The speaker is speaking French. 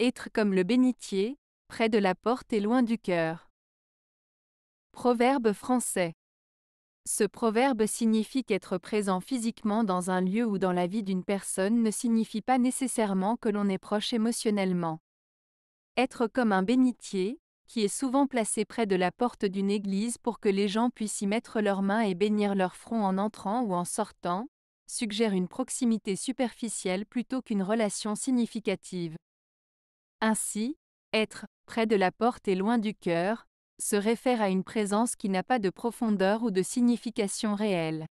être comme le bénitier, près de la porte et loin du cœur. Proverbe français. Ce proverbe signifie qu'être présent physiquement dans un lieu ou dans la vie d'une personne ne signifie pas nécessairement que l'on est proche émotionnellement. Être comme un bénitier, qui est souvent placé près de la porte d'une église pour que les gens puissent y mettre leurs mains et bénir leur front en entrant ou en sortant, suggère une proximité superficielle plutôt qu'une relation significative. Ainsi, être près de la porte et loin du cœur se réfère à une présence qui n'a pas de profondeur ou de signification réelle.